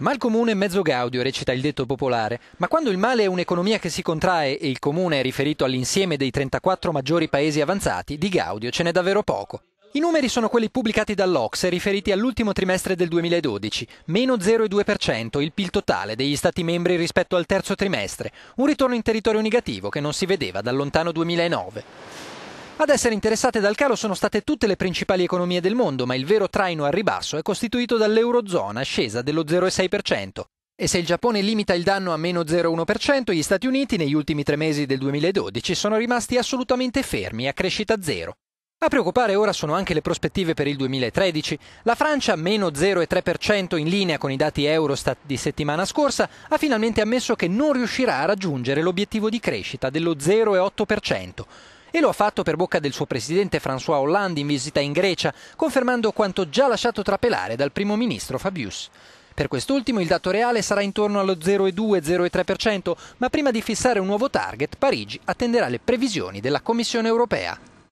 Mal comune mezzo gaudio, recita il detto popolare, ma quando il male è un'economia che si contrae e il comune è riferito all'insieme dei 34 maggiori paesi avanzati, di gaudio ce n'è davvero poco. I numeri sono quelli pubblicati dall'Ox riferiti all'ultimo trimestre del 2012, meno 0,2% il PIL totale degli Stati membri rispetto al terzo trimestre, un ritorno in territorio negativo che non si vedeva dal lontano 2009. Ad essere interessate dal calo sono state tutte le principali economie del mondo, ma il vero traino al ribasso è costituito dall'eurozona, scesa dello 0,6%. E se il Giappone limita il danno a meno 0,1%, gli Stati Uniti negli ultimi tre mesi del 2012 sono rimasti assolutamente fermi, a crescita zero. A preoccupare ora sono anche le prospettive per il 2013. La Francia, meno 0,3% in linea con i dati Eurostat di settimana scorsa, ha finalmente ammesso che non riuscirà a raggiungere l'obiettivo di crescita dello 0,8%. E lo ha fatto per bocca del suo presidente François Hollande in visita in Grecia, confermando quanto già lasciato trapelare dal primo ministro Fabius. Per quest'ultimo il dato reale sarà intorno allo 0,2-0,3%, ma prima di fissare un nuovo target, Parigi attenderà le previsioni della Commissione europea.